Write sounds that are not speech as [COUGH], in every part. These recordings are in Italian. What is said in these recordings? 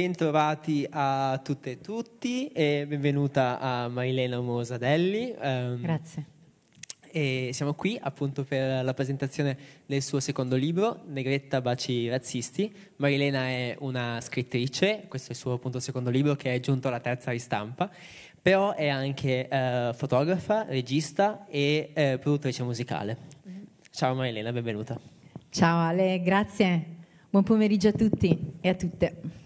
Bentrovati a tutte e tutti e benvenuta a Marilena Mosadelli. Um, Grazie. E siamo qui appunto per la presentazione del suo secondo libro, Negretta Baci Razzisti. Marilena è una scrittrice, questo è il suo appunto secondo libro che è giunto alla terza ristampa, però è anche eh, fotografa, regista e eh, produttrice musicale. Ciao Marilena, benvenuta. Ciao Ale, grazie. Buon pomeriggio a tutti e a tutte.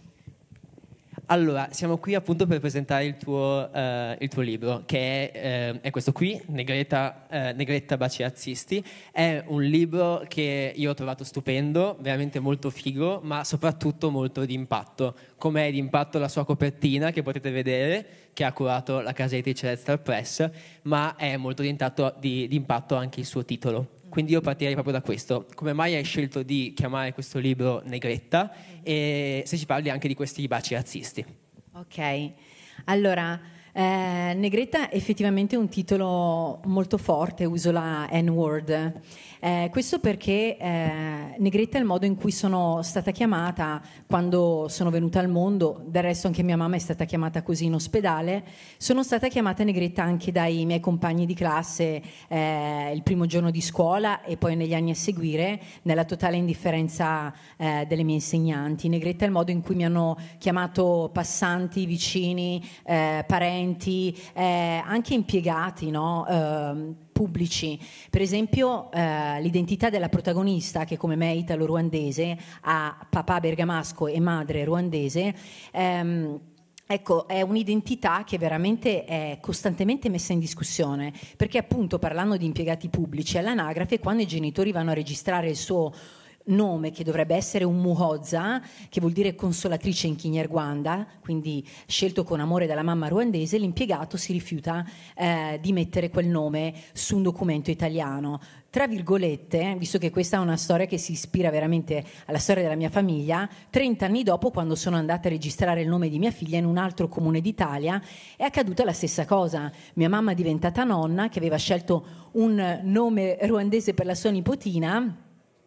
Allora, siamo qui appunto per presentare il tuo, eh, il tuo libro, che è, eh, è, questo qui, Negreta, eh, Negretta Baci Razzisti. È un libro che io ho trovato stupendo, veramente molto figo, ma soprattutto molto di d'impatto. Com'è impatto la sua copertina, che potete vedere, che ha curato la casa editrice Red Star Press, ma è molto di, impatto anche il suo titolo. Quindi io partirei proprio da questo. Come mai hai scelto di chiamare questo libro Negretta e se ci parli anche di questi baci razzisti? Ok, allora eh, Negretta è effettivamente un titolo molto forte, uso la N-word. Eh, questo perché eh, Negretta è il modo in cui sono stata chiamata quando sono venuta al mondo, del resto anche mia mamma è stata chiamata così in ospedale, sono stata chiamata Negretta anche dai miei compagni di classe eh, il primo giorno di scuola e poi negli anni a seguire, nella totale indifferenza eh, delle mie insegnanti. Negretta è il modo in cui mi hanno chiamato passanti, vicini, eh, parenti differenti eh, anche impiegati no? eh, pubblici. Per esempio eh, l'identità della protagonista, che come me è italo-ruandese, ha papà bergamasco e madre ruandese, ehm, Ecco, è un'identità che veramente è costantemente messa in discussione, perché appunto parlando di impiegati pubblici, all'anagrafe quando i genitori vanno a registrare il suo nome che dovrebbe essere un muhozza, che vuol dire consolatrice in Kinyarwanda, quindi scelto con amore dalla mamma ruandese, l'impiegato si rifiuta eh, di mettere quel nome su un documento italiano. Tra virgolette, visto che questa è una storia che si ispira veramente alla storia della mia famiglia, 30 anni dopo, quando sono andata a registrare il nome di mia figlia in un altro comune d'Italia, è accaduta la stessa cosa. Mia mamma è diventata nonna, che aveva scelto un nome ruandese per la sua nipotina,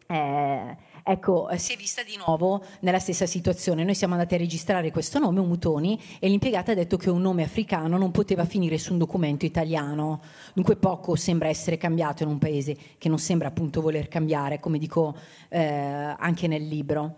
哎。ecco, eh, si è vista di nuovo nella stessa situazione. Noi siamo andati a registrare questo nome, Omutoni, e l'impiegata ha detto che un nome africano non poteva finire su un documento italiano. Dunque poco sembra essere cambiato in un paese che non sembra appunto voler cambiare, come dico eh, anche nel libro.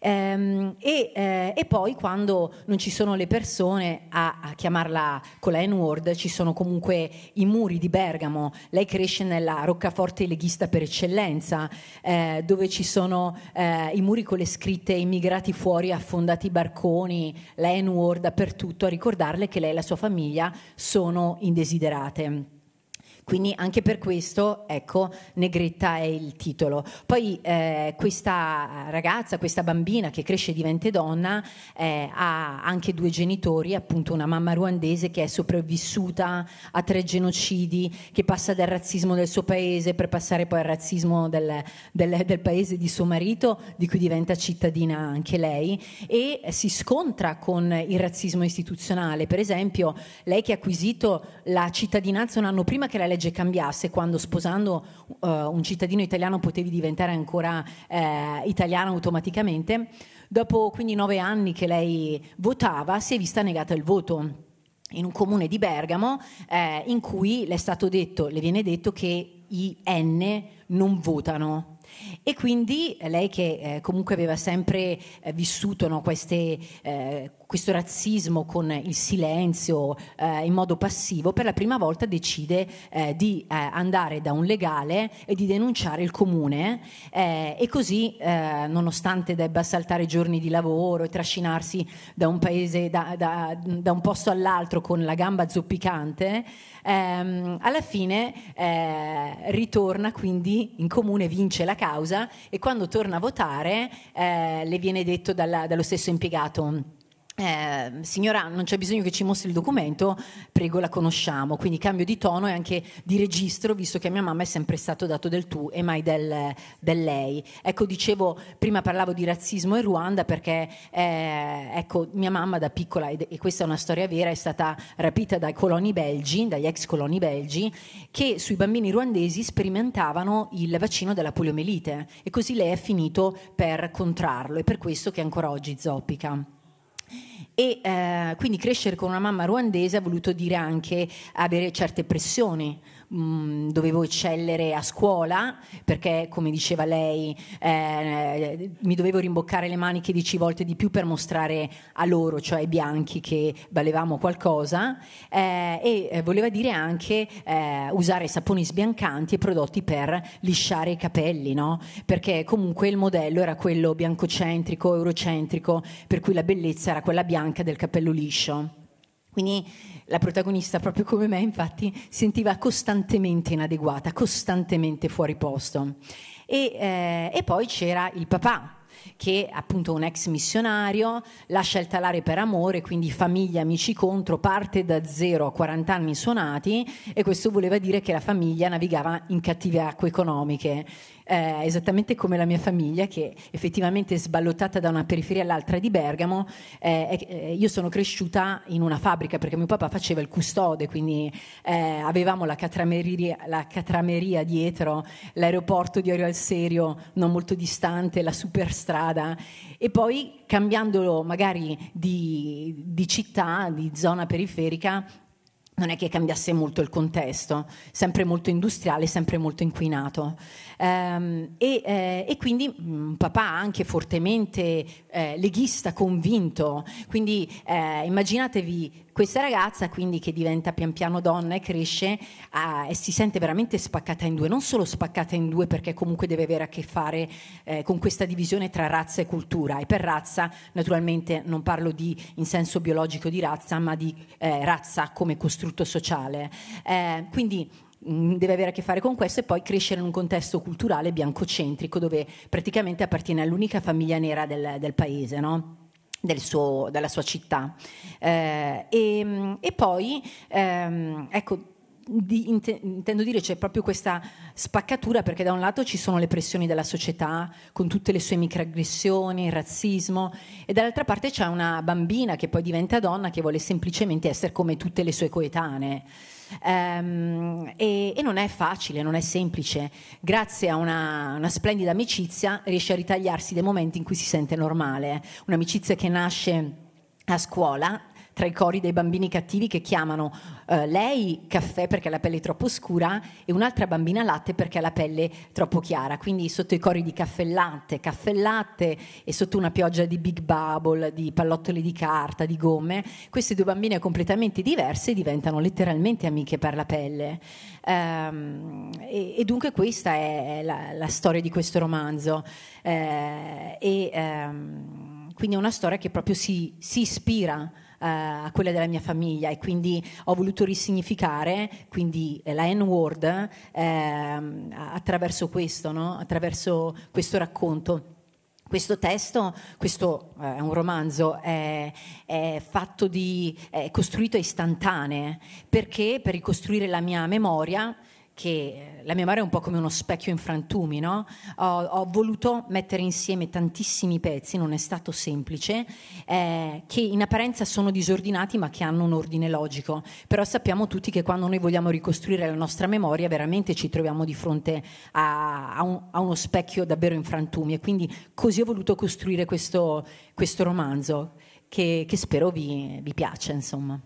Ehm, e, eh, e, poi quando non ci sono le persone a, a chiamarla con la N-word, ci sono comunque i muri di Bergamo. Lei cresce nella roccaforte leghista per eccellenza, eh, dove ci sono eh, i muri con le scritte immigrati fuori, affondati i barconi, la N-word dappertutto, a ricordarle che lei e la sua famiglia sono indesiderate. Quindi anche per questo, ecco, Negretta è il titolo. Poi eh, questa ragazza, questa bambina che cresce e diventa donna, eh, ha anche due genitori, appunto una mamma ruandese che è sopravvissuta a tre genocidi, che passa dal razzismo del suo paese per passare poi al razzismo del, del, del paese di suo marito, di cui diventa cittadina anche lei, e si scontra con il razzismo istituzionale. Per esempio, lei che ha acquisito la cittadinanza un anno prima che la legge cambiasse quando sposando uh, un cittadino italiano potevi diventare ancora eh, italiana automaticamente, dopo quindi nove anni che lei votava si è vista negata il voto in un comune di Bergamo eh, in cui le, detto, le viene detto che i N non votano e quindi eh, lei che eh, comunque aveva sempre eh, vissuto no, queste, eh, questo razzismo con il silenzio eh, in modo passivo, per la prima volta decide eh, di andare da un legale e di denunciare il comune e così nonostante debba saltare giorni di lavoro e trascinarsi da un paese, da, da, da un posto all'altro con la gamba zoppicante, ehm, alla fine eh, ritorna quindi in comune, vince la causa e quando torna a votare eh, le viene detto dalla, dallo stesso impiegato eh, signora, non c'è bisogno che ci mostri il documento, prego la conosciamo. Quindi cambio di tono e anche di registro, visto che a mia mamma è sempre stato dato del tu e mai del, del lei. Ecco, dicevo, prima parlavo di razzismo in Ruanda perché eh, ecco, mia mamma da piccola, e questa è una storia vera, è stata rapita dai coloni belgi, dagli ex coloni belgi, che sui bambini ruandesi sperimentavano il vaccino della poliomelite e così lei ha finito per contrarlo e per questo che ancora oggi zoppica. E eh, quindi crescere con una mamma ruandese ha voluto dire anche avere certe pressioni. Mm, dovevo eccellere a scuola perché, come diceva lei, eh, mi dovevo rimboccare le maniche dieci volte di più per mostrare a loro, cioè ai bianchi, che valevamo qualcosa. Eh, e eh, voleva dire anche eh, usare saponi sbiancanti e prodotti per lisciare i capelli, no? Perché comunque il modello era quello biancocentrico, eurocentrico, per cui la bellezza era era quella bianca del capello liscio. Quindi la protagonista, proprio come me, infatti, sentiva costantemente inadeguata, costantemente fuori posto. E, eh, e poi c'era il papà, che è appunto un ex missionario, lascia il talare per amore, quindi famiglia, amici contro, parte da zero a 40 anni suonati e questo voleva dire che la famiglia navigava in cattive acque economiche eh, esattamente come la mia famiglia che effettivamente è sballottata da una periferia all'altra di Bergamo, eh, eh io sono cresciuta in una fabbrica perché mio papà faceva il custode, quindi eh, avevamo la catrameria, la catrameria, dietro, l'aeroporto di Orio al Serio non molto distante, la superstrada e poi cambiandolo magari di, di città, di zona periferica, non è che cambiasse molto il contesto, sempre molto industriale, sempre molto inquinato. Ehm, e, eh, e quindi un mm, papà anche fortemente eh, leghista, convinto, quindi eh, immaginatevi questa ragazza quindi che diventa pian piano donna e cresce ah, e si sente veramente spaccata in due, non solo spaccata in due perché comunque deve avere a che fare eh, con questa divisione tra razza e cultura e per razza naturalmente non parlo di in senso biologico di razza ma di eh, razza come costrutto sociale. Eh, quindi mm, deve avere a che fare con questo e poi crescere in un contesto culturale biancocentrico dove praticamente appartiene all'unica famiglia nera del, del paese, no? del suo, della sua città. Eh, e, mm, e, poi, ehm, ecco, di, intendo dire c'è proprio questa spaccatura perché da un lato ci sono le pressioni della società con tutte le sue microaggressioni, il razzismo e dall'altra parte c'è una bambina che poi diventa donna che vuole semplicemente essere come tutte le sue coetanee. Ehm, e, e, non è facile, non è semplice. Grazie a una, una splendida amicizia riesce a ritagliarsi dei momenti in cui si sente normale. Un'amicizia che nasce a scuola tra i cori dei bambini cattivi che chiamano eh, lei caffè perché ha la pelle troppo scura e un'altra bambina latte perché ha la pelle troppo chiara. Quindi sotto i cori di caffè latte, caffè latte e sotto una pioggia di big bubble, di pallottole di carta, di gomme, queste due bambine completamente diverse diventano letteralmente amiche per la pelle. Ehm, e, e, dunque questa è la, la storia di questo romanzo. Ehm, e, ehm, quindi è una storia che proprio si, si ispira eh, a quella della mia famiglia e quindi ho voluto risignificare quindi eh, la N-word ehm, attraverso questo, no? attraverso questo racconto. Questo testo, questo eh, è un romanzo, è, è, di, è costruito istantanee, perché per ricostruire la mia memoria che eh, la mia memoria è un po' come uno specchio in frantumi, no? Ho, ho voluto mettere insieme tantissimi pezzi, non è stato semplice, eh, che in apparenza sono disordinati ma che hanno un ordine logico. Però sappiamo tutti che quando noi vogliamo ricostruire la nostra memoria veramente ci troviamo di fronte a, a, un, a uno specchio davvero in frantumi e quindi così ho voluto costruire questo, questo romanzo che, che spero vi, vi piaccia, insomma.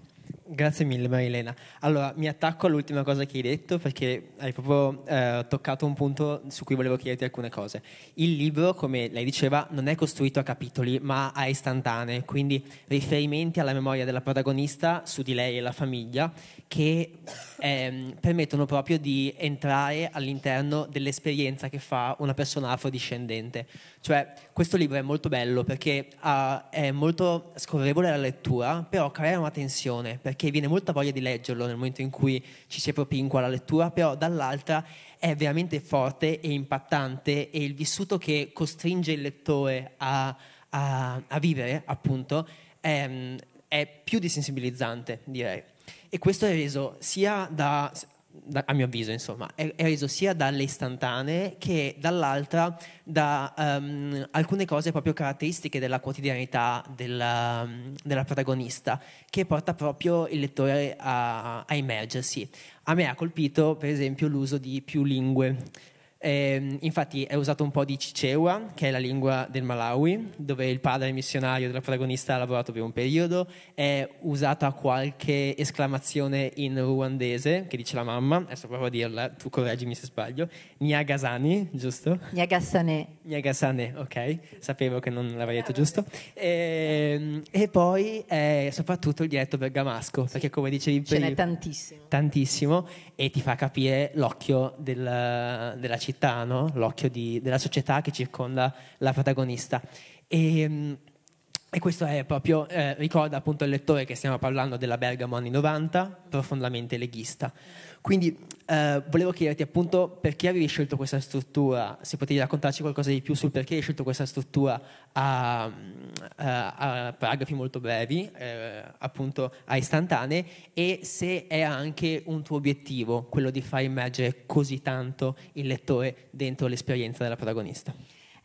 Grazie mille Marilena. Allora, mi attacco all'ultima cosa che hai detto perché hai proprio eh, toccato un punto su cui volevo chiederti alcune cose. Il libro, come lei diceva, non è costruito a capitoli, ma a istantanee, quindi riferimenti alla memoria della protagonista su di lei e la famiglia che eh, permettono proprio di entrare all'interno dell'esperienza che fa una persona afrodiscendente. Cioè, questo libro è molto bello perché uh, è molto scorrevole alla lettura, però crea una tensione, perché viene molta voglia di leggerlo nel momento in cui ci si propinqua alla lettura, però dall'altra è veramente forte e impattante e il vissuto che costringe il lettore a, a, a vivere, appunto, è, è più desensibilizzante, direi. E questo è reso sia da a mio avviso, insomma, è, reso sia dalle istantanee che dall'altra da um, alcune cose proprio caratteristiche della quotidianità della, ehm, della protagonista, che porta proprio il lettore a, a, immergersi. A me ha colpito, per esempio, l'uso di più lingue. E, ehm, infatti è usato un po' di Cicewa, che è la lingua del Malawi, dove il padre missionario della protagonista ha lavorato per un periodo, è usata qualche esclamazione in ruandese, che dice la mamma, adesso provo a dirla, tu correggimi se sbaglio, Niagasani, giusto? Niagasane. Niagasane, ok, sapevo che non l'avrei detto giusto. E, ehm, e poi è soprattutto il dialetto bergamasco, sì. perché come dicevi prima... Ce n'è tantissimo. Tantissimo, e ti fa capire l'occhio della, della città città, no? l'occhio di, della società che circonda la protagonista. E, mm, e questo è proprio, eh, ricorda appunto il lettore che stiamo parlando della Bergamo anni 90, profondamente leghista. Quindi eh, volevo chiederti appunto perché avevi scelto questa struttura, se potevi raccontarci qualcosa di più sul perché hai scelto questa struttura a, a, mm, eh, a paragrafi molto brevi, eh, appunto a istantanee, e se è anche un tuo obiettivo quello di far immergere così tanto il lettore dentro l'esperienza della protagonista.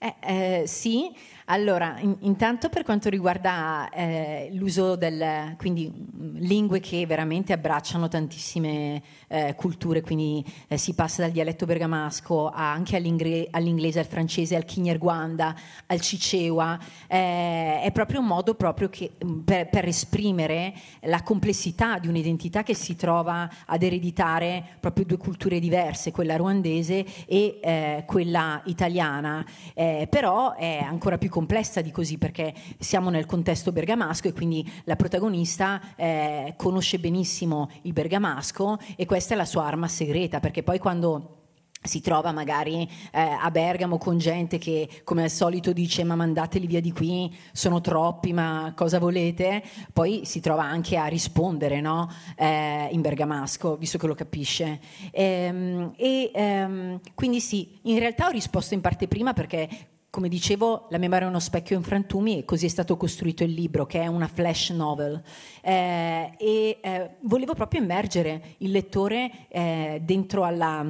Eh, eh sì, allora, in, intanto per quanto riguarda eh, l'uso del, quindi lingue che veramente abbracciano tantissime eh, culture, quindi eh, si passa dal dialetto bergamasco anche all'inglese, al francese, al kinyarwanda, al cicewa, eh, è proprio un modo proprio che, per, per esprimere la complessità di un'identità che si trova ad ereditare proprio due culture diverse, quella ruandese e eh, quella italiana, eh, però è ancora più complesso complessa di così perché siamo nel contesto bergamasco e quindi la protagonista eh, conosce benissimo il bergamasco e questa è la sua arma segreta perché poi quando si trova magari eh, a Bergamo con gente che come al solito dice ma mandateli via di qui, sono troppi, ma cosa volete? Poi si trova anche a rispondere no? eh, in bergamasco, visto che lo capisce. Ehm, e, ehm, quindi sì, in realtà ho risposto in parte prima perché come dicevo, La memoria è uno specchio in frantumi e così è stato costruito il libro, che è una flash novel. Eh, e eh, volevo proprio immergere il lettore eh, dentro alla...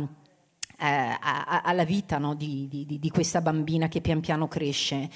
Eh, a, a, alla vita no, di, di, di, questa bambina che pian piano cresce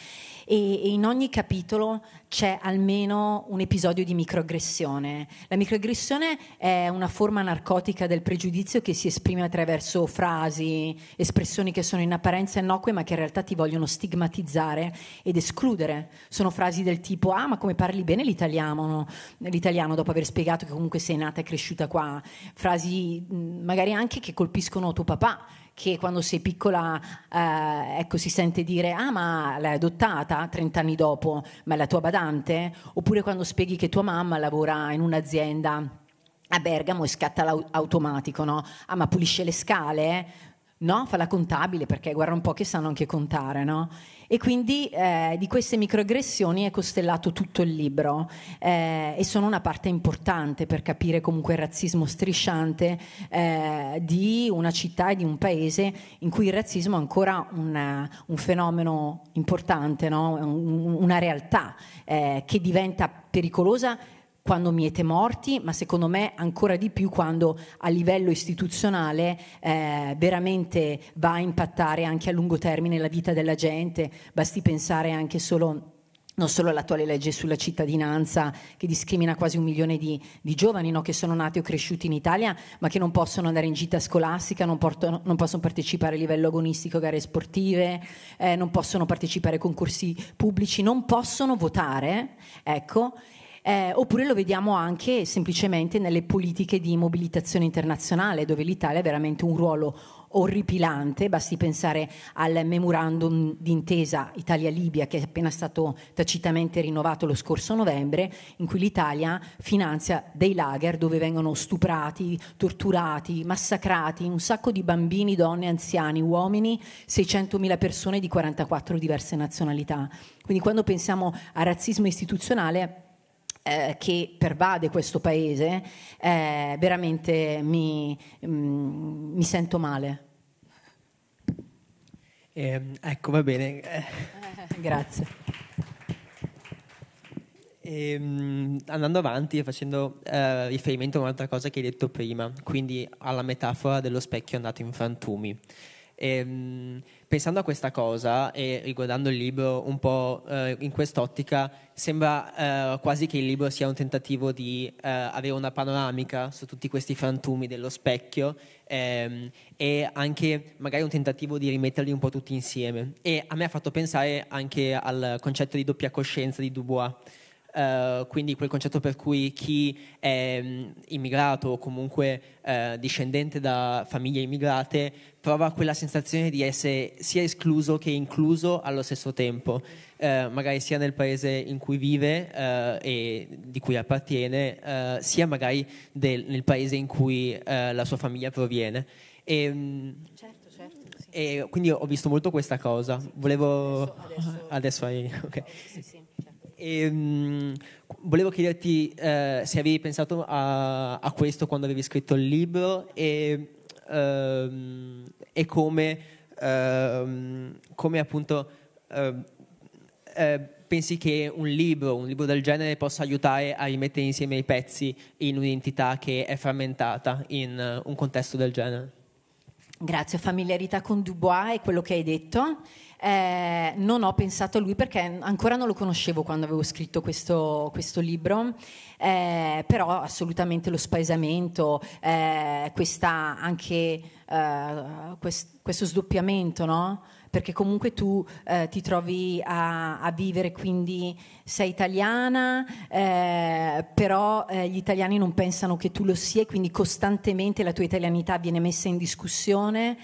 e, e in ogni capitolo c'è almeno un episodio di microaggressione. La microaggressione è una forma narcotica del pregiudizio che si esprime attraverso frasi, espressioni che sono in apparenza innocue ma che in realtà ti vogliono stigmatizzare ed escludere. Sono frasi del tipo ah ma come parli bene l'italiano, no? l'italiano dopo aver spiegato che comunque sei nata e cresciuta qua, frasi magari anche che colpiscono tuo papà che quando sei piccola eh, ecco, si sente dire ah ma l'hai adottata 30 anni dopo, ma è la tua badante? Oppure quando spieghi che tua mamma lavora in un'azienda a Bergamo e scatta l'automatico, no? Ah ma pulisce le scale? no? fa la contabile perché guarda un po' che sanno anche contare, no? E quindi eh, di queste microaggressioni è costellato tutto il libro eh, e sono una parte importante per capire comunque il razzismo strisciante eh, di una città e di un paese in cui il razzismo è ancora una, un fenomeno importante, no? un, una realtà eh, che diventa pericolosa quando miete morti, ma secondo me ancora di più quando a livello istituzionale eh, veramente va a impattare anche a lungo termine la vita della gente. Basti pensare anche solo non solo l'attuale legge sulla cittadinanza che discrimina quasi un milione di, di giovani no? che sono nati o cresciuti in Italia ma che non possono andare in gita scolastica, non, porto, non possono partecipare a livello agonistico a gare sportive, eh, non possono partecipare a concorsi pubblici, non possono votare, ecco, eh, oppure lo vediamo anche semplicemente nelle politiche di mobilitazione internazionale dove l'Italia ha veramente un ruolo orripilante, basti pensare al memorandum d'intesa Italia-Libia che è appena stato tacitamente rinnovato lo scorso novembre, in cui l'Italia finanzia dei lager dove vengono stuprati, torturati, massacrati un sacco di bambini, donne, anziani, uomini, 600.000 persone di 44 diverse nazionalità. Quindi quando pensiamo a razzismo istituzionale eh, che pervade questo paese, eh, veramente mi, mm, mi, sento male. Eh, ecco, va bene. [LAUGHS] Grazie. E, ehm, andando avanti e facendo eh, riferimento a un'altra cosa che hai detto prima, quindi alla metafora dello specchio andato in frantumi. E, ehm, pensando a questa cosa e riguardando il libro un po' eh, in quest'ottica, sembra eh, quasi che il libro sia un tentativo di eh, avere una panoramica su tutti questi frantumi dello specchio ehm, e anche magari un tentativo di rimetterli un po' tutti insieme. E a me ha fatto pensare anche al concetto di doppia coscienza di Dubois. Uh, quindi quel concetto per cui chi è um, immigrato o comunque uh, discendente da famiglie immigrate prova quella sensazione di essere sia escluso che incluso allo stesso tempo, eh, magari sia nel paese in cui vive eh, e di cui appartiene, eh, sia magari del, nel paese in cui eh, la sua famiglia proviene. E, ehm, certo, certo. Sì. E quindi ho visto molto questa cosa. Volevo. Adesso, adesso... [LAUGHS] adesso okay. sì, sì, e, certo. um, ehm, volevo chiederti eh, se avevi pensato a, a questo quando avevi scritto il libro e ehm, e come, ehm, come appunto ehm, eh, pensi che un libro, un libro del genere possa aiutare a rimettere insieme i pezzi in un'identità che è frammentata in eh, un contesto del genere? Grazie, familiarità con Dubois e quello che hai detto eh, non ho pensato a lui perché ancora non lo conoscevo quando avevo scritto questo, questo libro, eh, però assolutamente lo spaesamento, eh, questa anche eh, quest, questo sdoppiamento, no? perché comunque tu eh, ti trovi a, a, vivere, quindi sei italiana, eh, però eh, gli italiani non pensano che tu lo sia, quindi costantemente la tua italianità viene messa in discussione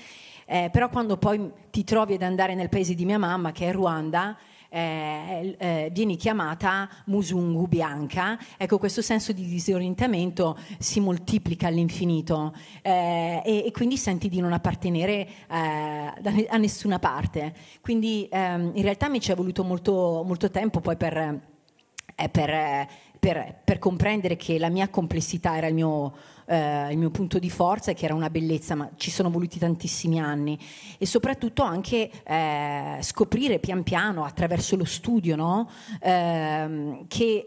eh, però quando poi ti trovi ad andare nel paese di mia mamma, che è Ruanda, eh, eh, vieni chiamata musungu bianca. Ecco, questo senso di disorientamento si moltiplica all'infinito eh, e, e, quindi senti di non appartenere eh, a nessuna parte. Quindi ehm, in realtà mi ci è voluto molto, molto tempo poi per per, per, per, comprendere che la mia complessità era il mio, eh, il mio, punto di forza e che era una bellezza, ma ci sono voluti tantissimi anni e soprattutto anche eh, scoprire pian piano attraverso lo studio no? Ehm, eh, che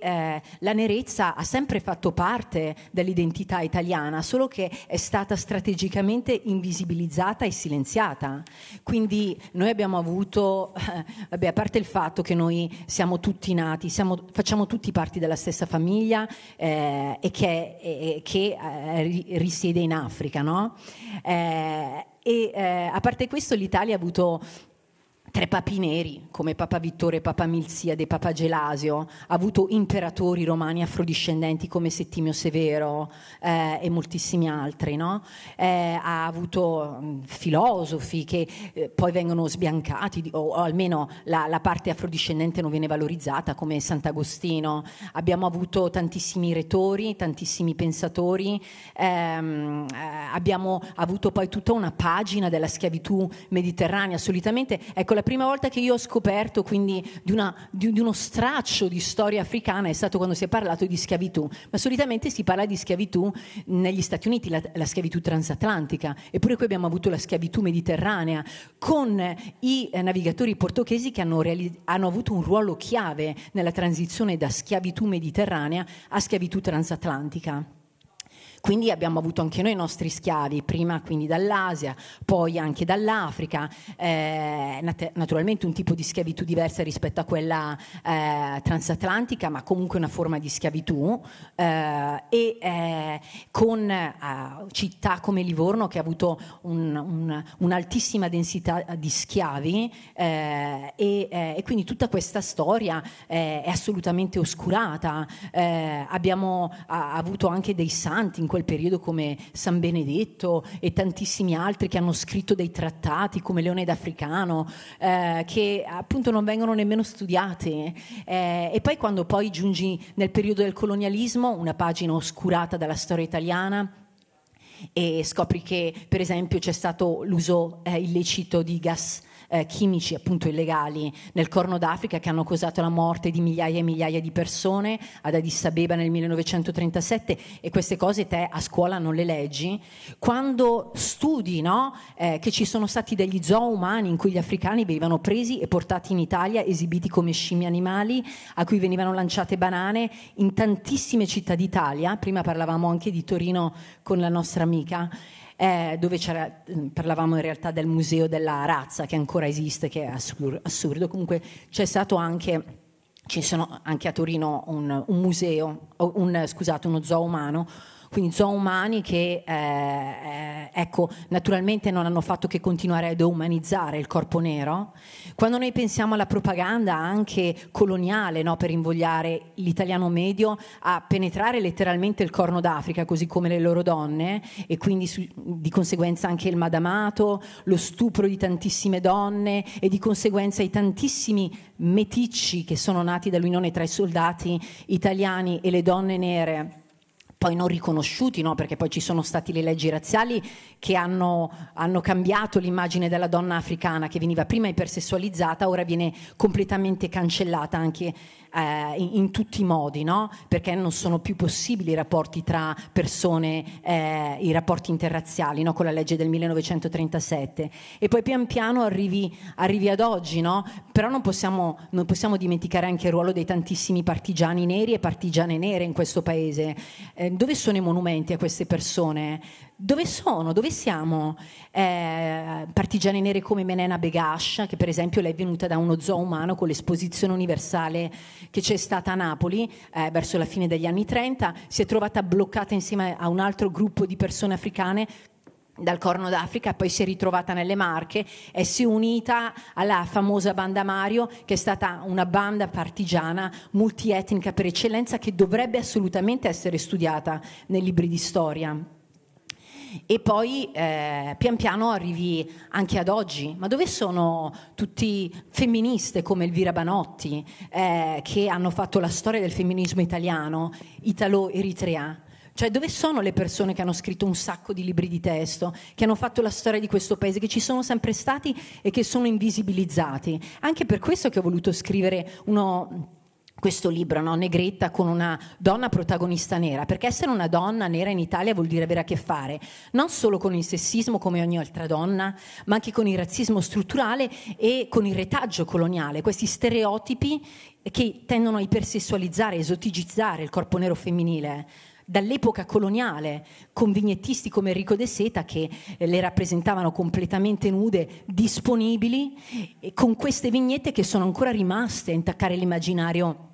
la nerezza ha sempre fatto parte dell'identità italiana, solo che è stata strategicamente invisibilizzata e silenziata. Quindi noi abbiamo avuto, [LAUGHS] vabbè, a parte il fatto che noi siamo tutti nati, siamo, facciamo siamo tutti parti della stessa famiglia eh, e che, e, che eh, risiede in Africa, no? Eh, e eh, a parte questo l'Italia ha avuto tre papi neri come Papa Vittore, Papa Milziade, Papa Gelasio, ha avuto imperatori romani afrodiscendenti come Settimio Severo eh, e moltissimi altri, no? eh, ha avuto mm, filosofi che eh, poi vengono sbiancati o, o almeno la, la, parte afrodiscendente non viene valorizzata come Sant'Agostino, abbiamo avuto tantissimi retori, tantissimi pensatori, ehm, eh, abbiamo avuto poi tutta una pagina della schiavitù mediterranea, solitamente ecco la la prima volta che io ho scoperto quindi di, una, di, di, uno straccio di storia africana è stato quando si è parlato di schiavitù, ma solitamente si parla di schiavitù negli Stati Uniti, la, la schiavitù transatlantica, eppure qui abbiamo avuto la schiavitù mediterranea con i eh, navigatori portoghesi che hanno, reali- hanno avuto un ruolo chiave nella transizione da schiavitù mediterranea a schiavitù transatlantica. Quindi abbiamo avuto anche noi i nostri schiavi, prima quindi dall'Asia, poi anche dall'Africa, eh, nat- naturalmente un tipo di schiavitù diversa rispetto a quella eh, transatlantica, ma comunque una forma di schiavitù, eh, e eh, con eh, città come Livorno che ha avuto un, un, un'altissima densità di schiavi eh, e, e, quindi tutta questa storia è assolutamente oscurata. abbiamo ha, ha avuto anche dei santi in quel periodo come San Benedetto e tantissimi altri che hanno scritto dei trattati come Leone d'Africano, eh, che appunto non vengono nemmeno studiate. Eh, e poi quando poi giungi nel periodo del colonialismo, una pagina oscurata dalla storia italiana, e scopri che per esempio c'è stato l'uso eh, illecito di gas eh, chimici appunto illegali nel Corno d'Africa che hanno causato la morte di migliaia e migliaia di persone ad Addis Abeba nel 1937 e queste cose te a scuola non le leggi. Quando studi no, eh, che ci sono stati degli zoo umani in cui gli africani venivano presi e portati in Italia, esibiti come scimmie animali, a cui venivano lanciate banane in tantissime città d'Italia, prima parlavamo anche di Torino con la nostra amica eh, dove mm, parlavamo in realtà del museo della razza che ancora esiste, che è assur- assurdo. Comunque c'è stato anche ci sono anche a Torino un, un museo, un, scusate, uno zoo umano quindi umani che eh, eh, ecco, naturalmente non hanno fatto che continuare a deumanizzare il corpo nero. Quando noi pensiamo alla propaganda anche coloniale no, per invogliare l'italiano medio a penetrare letteralmente il corno d'Africa, così come le loro donne, e quindi su, di conseguenza anche il madamato, lo stupro di tantissime donne e di conseguenza i tantissimi meticci che sono nati dall'unione tra i soldati italiani e le donne nere poi non riconosciuti, no? perché poi ci sono state le leggi razziali che hanno, hanno, cambiato l'immagine della donna africana che veniva prima ipersessualizzata, ora viene completamente cancellata anche eh, in, in, tutti i modi, no? perché non sono più possibili i rapporti tra persone, eh, i rapporti interrazziali no? con la legge del 1937. E poi pian piano arrivi, arrivi ad oggi, no? però non possiamo, non possiamo, dimenticare anche il ruolo dei tantissimi partigiani neri e partigiane nere in questo paese. Eh, dove sono i monumenti a queste persone? dove sono, dove siamo eh, partigiane nere come Menena Begash, che per esempio lei è venuta da uno zoo umano con l'esposizione universale che c'è stata a Napoli eh, verso la fine degli anni 30, si è trovata bloccata insieme a un altro gruppo di persone africane dal Corno d'Africa, poi si è ritrovata nelle Marche e si è unita alla famosa banda Mario, che è stata una banda partigiana multietnica per eccellenza che dovrebbe assolutamente essere studiata nei libri di storia e poi eh, pian piano arrivi anche ad oggi. Ma dove sono tutti femministe come Elvira Banotti eh, che hanno fatto la storia del femminismo italiano, italo-eritrea? Cioè, dove sono le persone che hanno scritto un sacco di libri di testo, che hanno fatto la storia di questo paese, che ci sono sempre stati e che sono invisibilizzati? Anche per questo che ho voluto scrivere uno questo libro, no? Negretta con una donna protagonista nera, perché essere una donna nera in Italia vuol dire avere a che fare non solo con il sessismo come ogni altra donna, ma anche con il razzismo strutturale e con il retaggio coloniale, questi stereotipi che tendono a ipersessualizzare, esotigizzare il corpo nero femminile eh. dall'epoca coloniale, con vignettisti come Enrico De Seta che eh, le rappresentavano completamente nude, disponibili, e con queste vignette che sono ancora rimaste a intaccare l'immaginario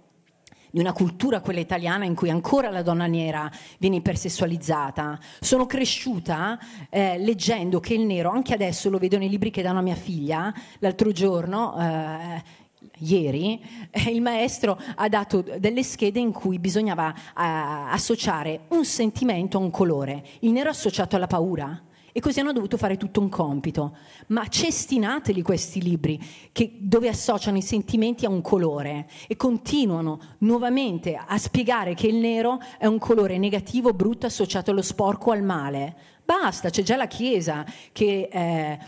di una cultura, quella italiana, in cui ancora la donna nera viene ipersessualizzata. Sono cresciuta eh, leggendo che il nero, anche adesso lo vedo nei libri che danno a mia figlia, l'altro giorno... Eh, ieri eh, il maestro ha dato delle schede in cui bisognava eh, associare un sentimento a un colore. Il nero associato alla paura, e così hanno dovuto fare tutto un compito. Ma cestinateli questi libri che, dove associano i sentimenti a un colore e continuano nuovamente a spiegare che il nero è un colore negativo, brutto, associato allo sporco, al male. Basta, c'è già la Chiesa che... Eh,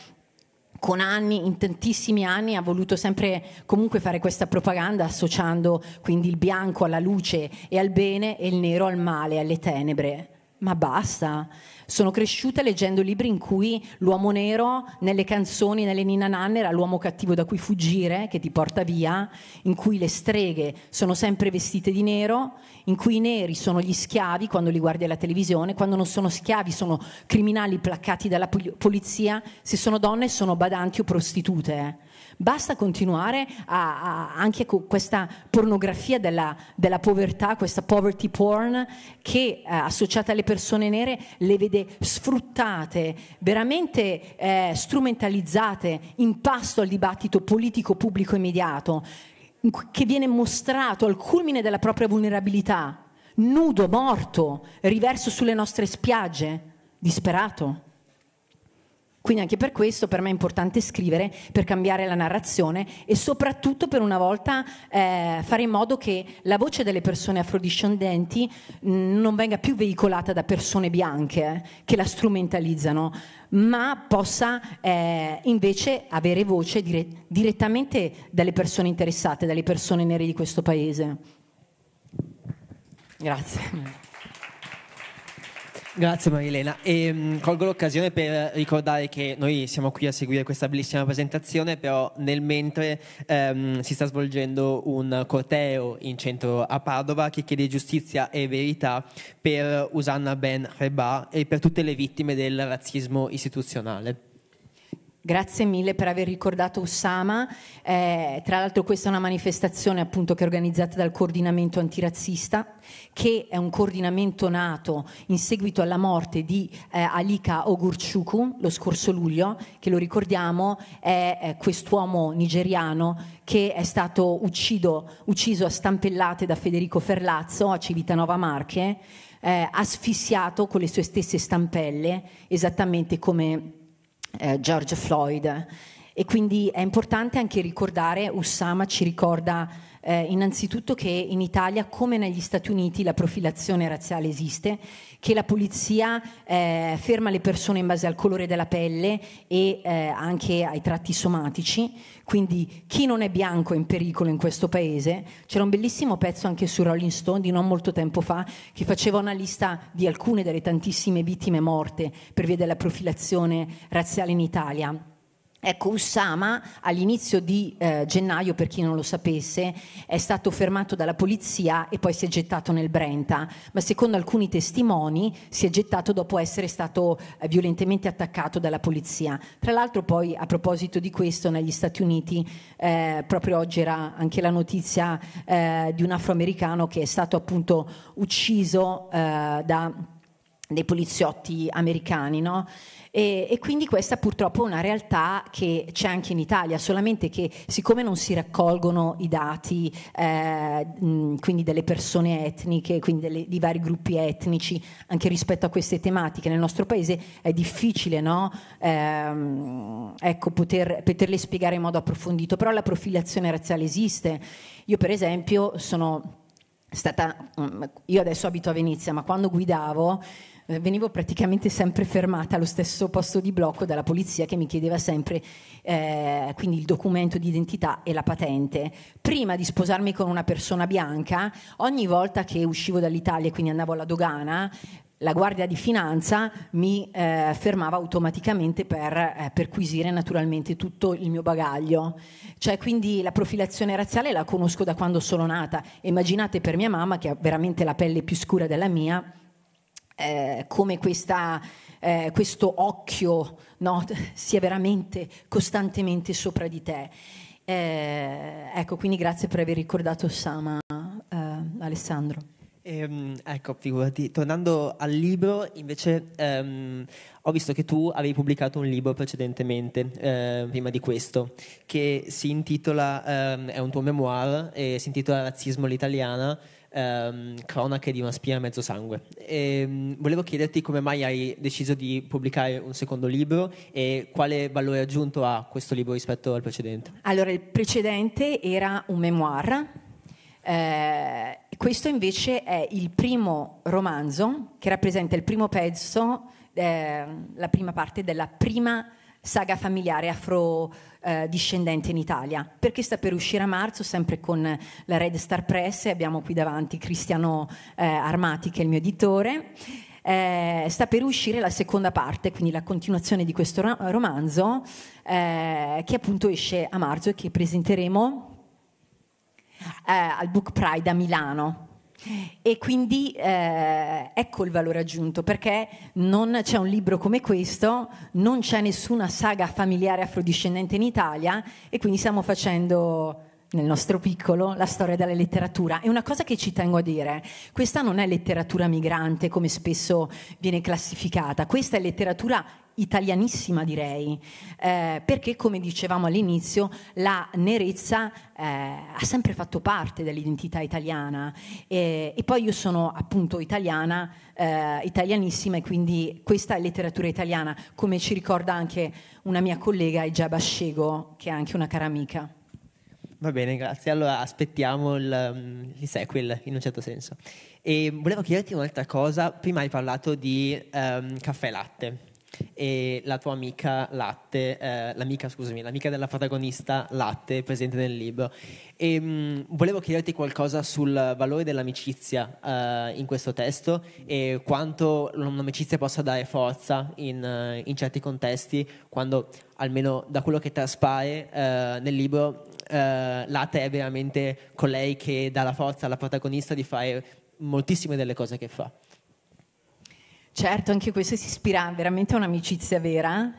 con anni, in tantissimi anni, ha voluto sempre comunque fare questa propaganda associando quindi il bianco alla luce e al bene e il nero al male, alle tenebre. Ma basta sono cresciuta leggendo libri in cui l'uomo nero nelle canzoni, nelle ninna nanna, era l'uomo cattivo da cui fuggire, che ti porta via, in cui le streghe sono sempre vestite di nero, in cui i neri sono gli schiavi quando li guardi alla televisione, quando non sono schiavi sono criminali placati dalla polizia, se sono donne sono badanti o prostitute. Eh. Basta continuare a, a, anche con questa pornografia della, della, povertà, questa poverty porn che eh, associata alle persone nere le vede domande sfruttate, veramente eh, strumentalizzate in pasto al dibattito politico, pubblico immediato, che viene mostrato al culmine della propria vulnerabilità, nudo, morto, riverso sulle nostre spiagge, disperato. Quindi anche per questo per me è importante scrivere per cambiare la narrazione e soprattutto per una volta eh, fare in modo che la voce delle persone afrodiscendenti mm, non venga più veicolata da persone bianche eh, che la strumentalizzano, ma possa eh, invece avere voce dire- direttamente dalle persone interessate, dalle persone nere di questo paese. Grazie. Grazie Marilena. E, ehm, colgo l'occasione per ricordare che noi siamo qui a seguire questa bellissima presentazione, però nel mentre ehm, si sta svolgendo un corteo in centro a Padova che chiede giustizia e verità per Usanna Ben Reba e per tutte le vittime del razzismo istituzionale. Grazie mille per aver ricordato Osama. Eh, tra l'altro questa è una manifestazione appunto che è organizzata dal coordinamento antirazzista, che è un coordinamento nato in seguito alla morte di eh, Alika Ogurchukwu lo scorso luglio, che lo ricordiamo è eh, quest'uomo nigeriano che è stato uccido, ucciso a stampellate da Federico Ferlazzo a Civitanova Marche, eh, asfissiato con le sue stesse stampelle, esattamente come eh, George Floyd. E quindi è importante anche ricordare, Usama ci ricorda eh, innanzitutto che in Italia, come negli Stati Uniti, la profilazione razziale esiste, che la polizia eh, ferma le persone in base al colore della pelle e eh, anche ai tratti somatici, quindi chi non è bianco è in pericolo in questo paese. C'era un bellissimo pezzo anche su Rolling Stone di non molto tempo fa che faceva una lista di alcune delle tantissime vittime morte per via della profilazione razziale in Italia Ecco, Usama all'inizio di eh, gennaio, per chi non lo sapesse, è stato fermato dalla polizia e poi si è gettato nel Brenta, ma secondo alcuni testimoni si è gettato dopo essere stato eh, violentemente attaccato dalla polizia. Tra l'altro poi, a proposito di questo, negli Stati Uniti eh, proprio oggi era anche la notizia eh, di un afroamericano che è stato appunto ucciso eh, da dei poliziotti americani, no? E, e quindi questa purtroppo è una realtà che c'è anche in Italia, solamente che siccome non si raccolgono i dati, eh, quindi delle persone etniche, quindi delle, di vari gruppi etnici, anche rispetto a queste tematiche nel nostro paese è difficile no? ehm, ecco, poter, poterle spiegare in modo approfondito, però la profilazione razziale esiste. Io per esempio sono stata, io adesso abito a Venezia, ma quando guidavo eh, venivo praticamente sempre fermata allo stesso posto di blocco dalla polizia che mi chiedeva sempre eh, quindi il documento di identità e la patente. Prima di sposarmi con una persona bianca, ogni volta che uscivo dall'Italia e quindi andavo alla dogana, la guardia di finanza mi eh, fermava automaticamente per eh, perquisire naturalmente tutto il mio bagaglio. Cioè, quindi la profilazione razziale la conosco da quando sono nata. Immaginate per mia mamma, che ha veramente la pelle più scura della mia, eh, come questa, eh, questo occhio no, [LAUGHS] sia veramente costantemente sopra di te. Eh, ecco, quindi grazie per aver ricordato Sama, eh, Alessandro. Ehm, ecco, figurati, tornando al libro, invece ehm, ho visto che tu avevi pubblicato un libro precedentemente, eh, prima di questo, che si intitola, ehm, è un tuo memoir, e si intitola Razzismo all'italiana, ehm, Cronache di una spia mezzo sangue. E, ehm, volevo chiederti come mai hai deciso di pubblicare un secondo libro e quale valore aggiunto ha questo libro rispetto al precedente. Allora, il precedente era un memoir. Eh, questo invece è il primo romanzo che rappresenta il primo pezzo, eh, la prima parte della prima saga familiare afrodiscendente eh, in Italia, perché sta per uscire a marzo sempre con la Red Star Press, abbiamo qui davanti Cristiano eh, Armati che è il mio editore. Eh, sta per uscire la seconda parte, quindi la continuazione di questo romanzo, eh, che appunto esce a marzo e che presenteremo eh, al Book Pride a Milano. E quindi eh, ecco il valore aggiunto, perché non c'è un libro come questo, non c'è nessuna saga familiare afrodiscendente in Italia e quindi stiamo facendo nel nostro piccolo la storia della letteratura. E una cosa che ci tengo a dire, questa non è letteratura migrante come spesso viene classificata, questa è letteratura italianissima direi, eh, perché come dicevamo all'inizio la nerezza eh, ha sempre fatto parte dell'identità italiana e, e poi io sono appunto italiana, eh, italianissima e quindi questa è letteratura italiana, come ci ricorda anche una mia collega Ijaba Scego, che è anche una cara amica. Va bene, grazie. Allora aspettiamo il, mm, il, sequel in un certo senso. E volevo chiederti un'altra cosa. Prima hai parlato di um, caffè latte e la tua amica latte, eh, l'amica scusami, l'amica della protagonista latte presente nel libro. E, ehm, mh, volevo chiederti qualcosa sul valore dell'amicizia eh, in questo testo e quanto un'amicizia possa dare forza in, eh, in certi contesti, quando almeno da quello che traspare eh, nel libro eh, latte è veramente colei che dà la forza alla protagonista di fare moltissime delle cose che fa. Certo, anche questo si ispira veramente a un'amicizia vera.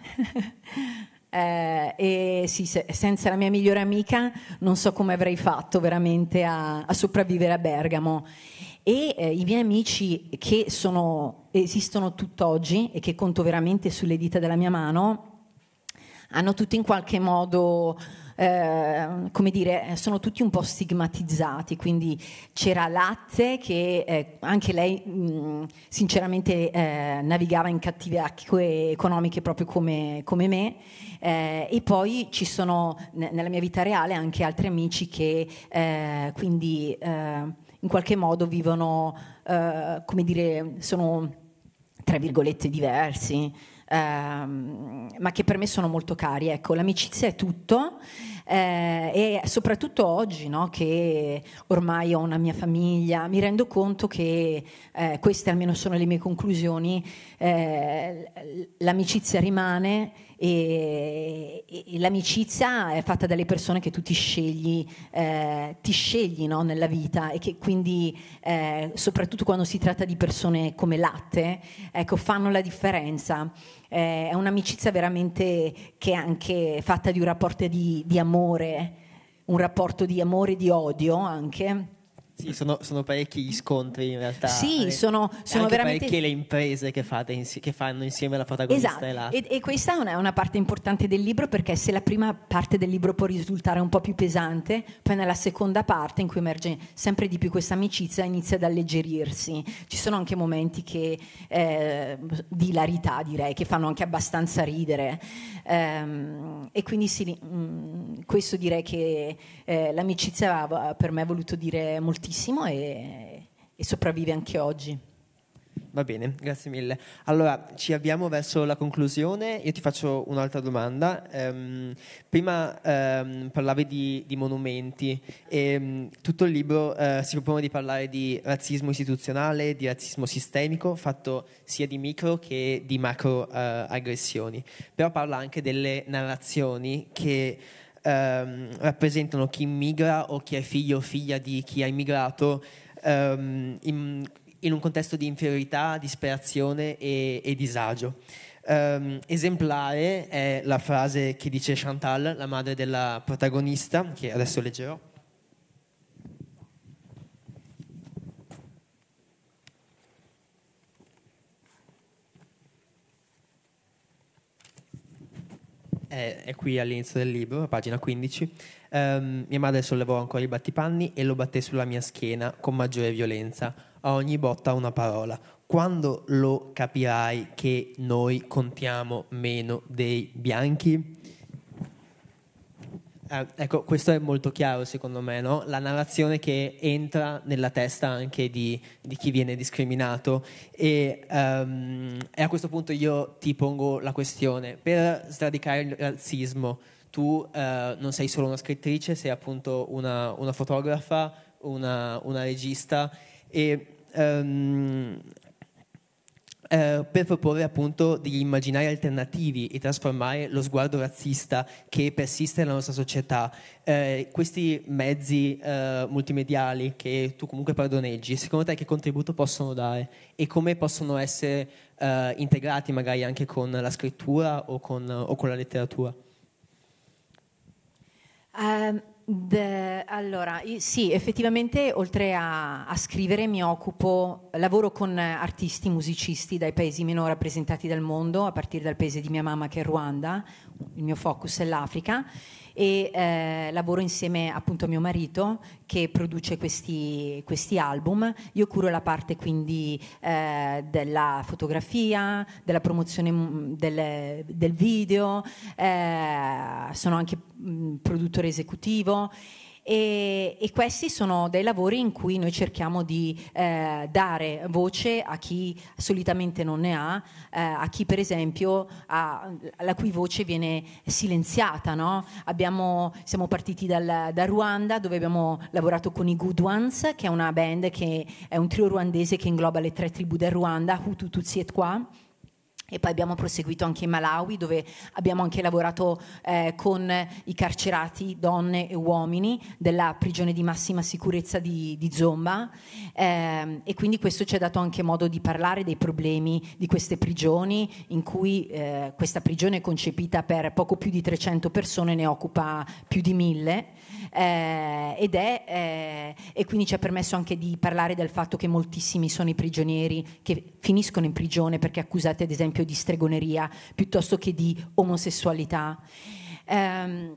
[LAUGHS] eh, e sì, se, senza la mia migliore amica non so come avrei fatto veramente a, a sopravvivere a Bergamo. E eh, i miei amici che sono, esistono tutt'oggi e che conto veramente sulle dita della mia mano, hanno tutti in qualche modo Ehm, come dire, eh, sono tutti un po' stigmatizzati, quindi c'era Latte che eh, anche lei mh, sinceramente eh, navigava in cattive acque economiche proprio come, come me eh, e poi ci sono n- nella mia vita reale anche altri amici che eh, quindi in qualche modo vivono, come dire, sono tra virgolette diversi. Ehm, ma che per me sono molto cari. Ecco, l'amicizia è tutto eh, e soprattutto oggi no, che ormai ho una mia famiglia, mi rendo conto che eh, queste almeno sono le mie conclusioni, eh, l'amicizia rimane e, e, l'amicizia è fatta dalle persone che tu ti scegli, eh, ti scegli no, nella vita e che quindi eh, soprattutto quando si tratta di persone come latte, ecco, fanno la differenza. Eh, è un'amicizia veramente che è anche fatta di un rapporto di, di amore, un rapporto di amore e di odio anche sì, sono, sono, parecchi gli scontri in realtà. Sì, e, sono, sono veramente... parecchie le imprese che, fate insi- che fanno insieme alla protagonista. Esatto. E, la... e, e, questa è una, parte importante del libro perché se la prima parte del libro può risultare un po' più pesante, poi nella seconda parte in cui emerge sempre di più questa amicizia inizia ad alleggerirsi. Ci sono anche momenti che, eh, di hilarità direi, che fanno anche abbastanza ridere. Ehm, e quindi sì, mh, mm, questo direi che eh, l'amicizia per me ha voluto dire moltissimo tantissimo e, e sopravvive anche oggi. Va bene, grazie mille. Allora, ci avviamo verso la conclusione. Io ti faccio un'altra domanda. Um, prima um, parlavi di, di, monumenti e um, tutto il libro uh, si propone di parlare di razzismo istituzionale, di razzismo sistemico, fatto sia di micro che di macro uh, aggressioni. Però parla anche delle narrazioni che ehm, rappresentano chi immigra o chi è figlio o figlia di chi ha immigrato ehm, in, in, un contesto di inferiorità, disperazione e, e disagio. Um, esemplare è la frase che dice Chantal, la madre della protagonista, che adesso leggerò. è, è qui all'inizio del libro, a pagina 15. Um, ehm, mia madre sollevò ancora i battipanni e lo batté sulla mia schiena con maggiore violenza. A ogni botta una parola. Quando lo capirai che noi contiamo meno dei bianchi? Eh, ecco, questo è molto chiaro secondo me, no? la narrazione che entra nella testa anche di, di chi viene discriminato e, um, e, a questo punto io ti pongo la questione, per sradicare il razzismo tu uh, non sei solo una scrittrice, sei appunto una, una fotografa, una, una regista e um, eh, per proporre appunto degli immaginari alternativi e trasformare lo sguardo razzista che persiste nella nostra società. Eh, questi mezzi eh, multimediali che tu comunque padroneggi, secondo te che contributo possono dare e come possono essere eh, integrati magari anche con la scrittura o con, o con la letteratura? Um, De, allora, sì, effettivamente oltre a, a, scrivere mi occupo, lavoro con artisti, musicisti dai paesi meno rappresentati dal mondo, a partire dal paese di mia mamma che è Ruanda, il mio focus è l'Africa e eh, lavoro insieme appunto a mio marito che produce questi, questi album. Io curo la parte quindi eh, della fotografia, della promozione mm, del, del video, eh, sono anche mh, mm, produttore esecutivo e, e, questi sono dei lavori in cui noi cerchiamo di eh, dare voce a chi solitamente non ne ha, eh, a chi per esempio ha, la cui voce viene silenziata. No? Abbiamo, siamo partiti dal, da Ruanda dove abbiamo lavorato con i Good Ones, che è una band che è un trio ruandese che ingloba le tre tribù del Ruanda, Hutu, Tutsi e Twa e poi abbiamo proseguito anche in Malawi dove abbiamo anche lavorato eh, con i carcerati, donne e uomini della prigione di massima sicurezza di, di Zomba eh, e quindi questo ci ha dato anche modo di parlare dei problemi di queste prigioni in cui eh, questa prigione è concepita per poco più di 300 persone, ne occupa più di 1000 eh, ed è, eh, e quindi ci ha permesso anche di parlare del fatto che moltissimi sono i prigionieri che finiscono in prigione perché accusati ad esempio di stregoneria piuttosto che di omosessualità. Um,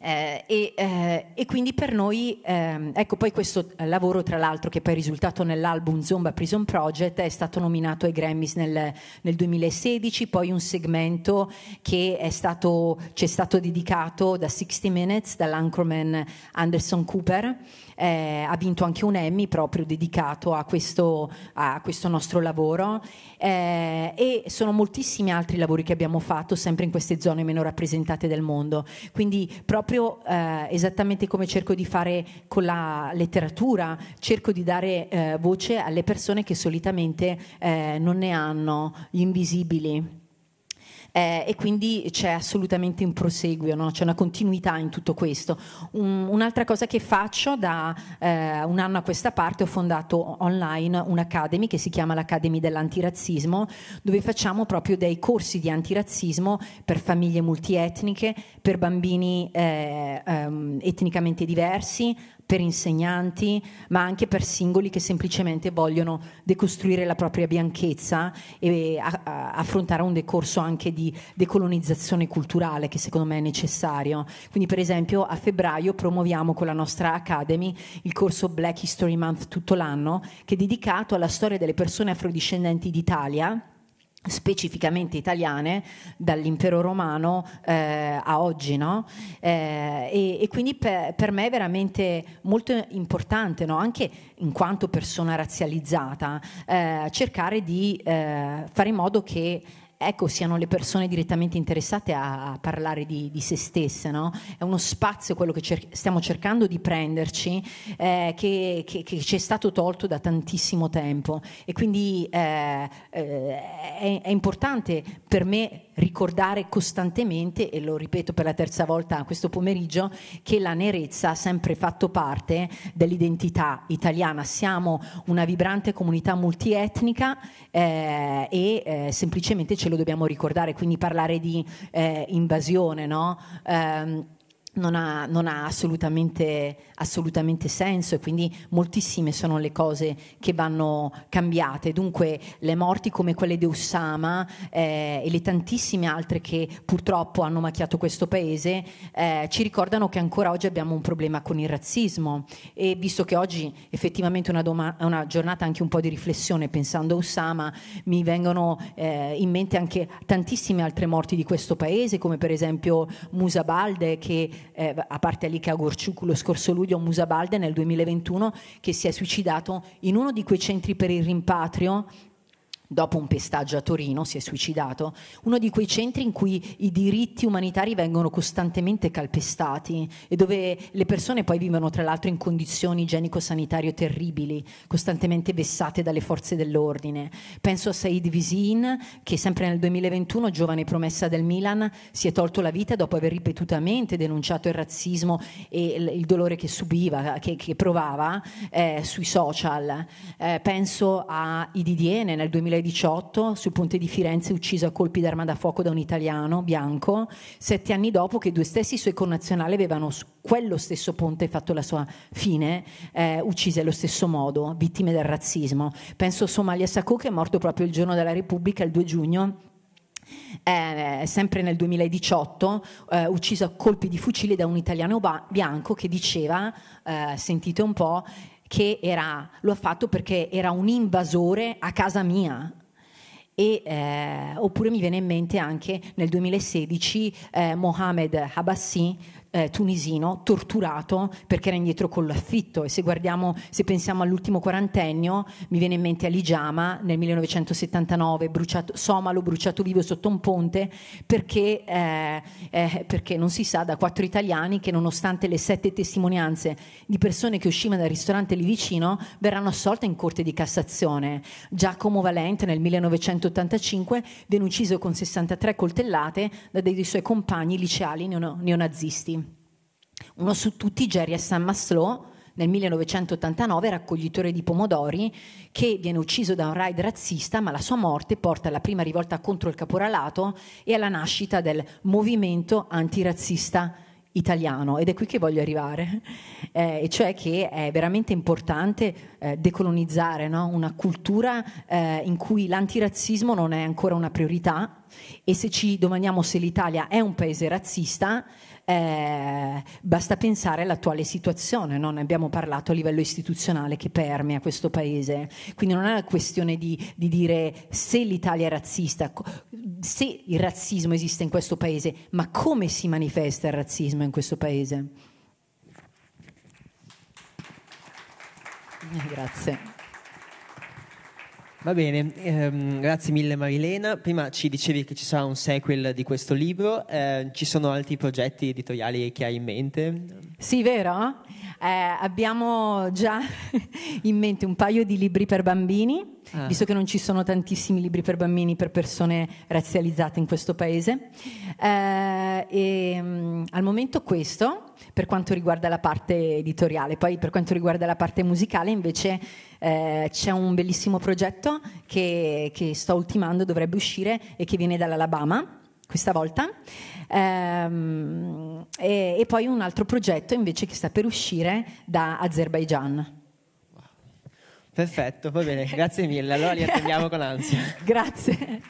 eh, e, eh, e, quindi per noi, ehm, ecco poi questo eh, lavoro tra l'altro che poi è risultato nell'album Zomba Prison Project è stato nominato ai Grammys nel, nel 2016, poi un segmento che stato, ci è stato dedicato da 60 Minutes, dall'anchorman Anderson Cooper, eh, ha vinto anche un Emmy proprio dedicato a questo, a questo nostro lavoro eh, e sono moltissimi altri lavori che abbiamo fatto sempre in queste zone meno rappresentate del mondo, quindi proprio proprio eh, esattamente come cerco di fare con la letteratura, cerco di dare eh, voce alle persone che solitamente eh, non ne hanno, gli invisibili eh, e quindi c'è assolutamente un proseguio, no? c'è una continuità in tutto questo. Un, un'altra cosa che faccio da eh, un anno a questa parte ho fondato online un'academy che si chiama l'Academy dell'antirazzismo dove facciamo proprio dei corsi di antirazzismo per famiglie multietniche, per bambini eh, ehm, etnicamente diversi, per insegnanti, ma anche per singoli che semplicemente vogliono decostruire la propria bianchezza e a, a, affrontare un decorso anche di decolonizzazione culturale che secondo me è necessario. Quindi per esempio a febbraio promuoviamo con la nostra Academy il corso Black History Month tutto l'anno che è dedicato alla storia delle persone afrodiscendenti d'Italia specificamente italiane dall'impero romano eh, a oggi no? eh, e, e, quindi per, per, me è veramente molto importante no? anche in quanto persona razzializzata eh, cercare di eh, fare in modo che ecco, siano le persone direttamente interessate a, parlare di, di, se stesse. No? È uno spazio quello che cer- stiamo cercando di prenderci, eh, che, che, che, ci è stato tolto da tantissimo tempo. E quindi eh, eh, è, è importante per me ricordare costantemente, e lo ripeto per la terza volta questo pomeriggio, che la nerezza ha sempre fatto parte dell'identità italiana. Siamo una vibrante comunità multietnica eh, e eh, semplicemente ce lo dobbiamo ricordare, quindi parlare di eh, invasione, no? Um, non ha, non ha assolutamente, assolutamente, senso e quindi moltissime sono le cose che vanno cambiate. Dunque le morti come quelle di Ussama eh, e le tantissime altre che purtroppo hanno macchiato questo paese eh, ci ricordano che ancora oggi abbiamo un problema con il razzismo e visto che oggi effettivamente è una, doma- una giornata anche un po' di riflessione pensando a Ussama mi vengono eh, in mente anche tantissime altre morti di questo paese come per esempio Musa Balde che eh, a parte Alika Gorciuk lo scorso luglio, Musabalde nel 2021, che si è suicidato in uno di quei centri per il rimpatrio dopo un pestaggio a Torino, si è suicidato, uno di quei centri in cui i diritti umanitari vengono costantemente calpestati e dove le persone poi vivono tra l'altro in condizioni igienico-sanitarie terribili, costantemente vessate dalle forze dell'ordine. Penso a Said Visin, che sempre nel 2021, giovane promessa del Milan, si è tolto la vita dopo aver ripetutamente denunciato il razzismo e il dolore che subiva, che, che provava eh, sui social. Eh, penso a Ididiene nel 2021 2018 sul ponte di Firenze ucciso a colpi d'arma da fuoco da un italiano bianco, sette anni dopo che due stessi suoi connazionali avevano su quello stesso ponte fatto la sua fine, eh, uccise allo stesso modo, vittime del razzismo. Penso a Somalia Sacco che è morto proprio il giorno della Repubblica, il 2 giugno, eh, sempre nel 2018, eh, ucciso a colpi di fucile da un italiano bianco che diceva, eh, sentite un po', che era, lo ha fatto perché era un invasore a casa mia. E, eh, oppure mi viene in mente anche nel 2016 eh, Mohamed Habassi, eh, tunisino torturato perché era indietro con l'affitto e se guardiamo, se pensiamo all'ultimo quarantennio, mi viene in mente Alijama nel 1979, bruciato, somalo bruciato vivo sotto un ponte perché, eh, eh, perché non si sa da quattro italiani che nonostante le sette testimonianze di persone che uscivano dal ristorante lì vicino verranno assolte in corte di Cassazione. Giacomo Valente nel 1985 venne ucciso con 63 coltellate da dei suoi compagni liceali neonazisti. Uno su tutti, Jerry S. Maslow, nel 1989 raccoglitore di pomodori, che viene ucciso da un raid razzista, ma la sua morte porta alla prima rivolta contro il caporalato e alla nascita del movimento antirazzista italiano ed è qui che voglio arrivare, eh, cioè che è veramente importante eh, decolonizzare no? una cultura eh, in cui l'antirazzismo non è ancora una priorità e se ci domandiamo se l'Italia è un paese razzista, eh, basta pensare all'attuale situazione, no? ne abbiamo parlato a livello istituzionale che permea questo paese. Quindi non è una questione di, di dire se l'Italia è razzista, se il razzismo esiste in questo paese, ma come si manifesta il razzismo in questo paese. Eh, grazie. Va bene, ehm, grazie mille Marilena. Prima ci dicevi che ci sarà un sequel di questo libro, eh, ci sono altri progetti editoriali che hai in mente? Sì, vero? Eh, abbiamo già [LAUGHS] in mente un paio di libri per bambini eh. visto che non ci sono tantissimi libri per bambini, per persone razzializzate in questo paese. Eh, e, mh, mm, al momento questo, per quanto riguarda la parte editoriale, poi per quanto riguarda la parte musicale invece eh, c'è un bellissimo progetto che, che sto ultimando, dovrebbe uscire e che viene dall'Alabama questa volta. Ehm, e, e, poi un altro progetto invece che sta per uscire da Azerbaijan. Perfetto, va bene, grazie mille. Allora li attendiamo con ansia. [LAUGHS] grazie.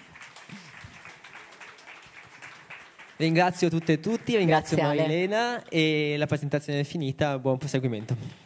Ringrazio tutte e tutti, ringrazio Marilena e la presentazione è finita, buon proseguimento.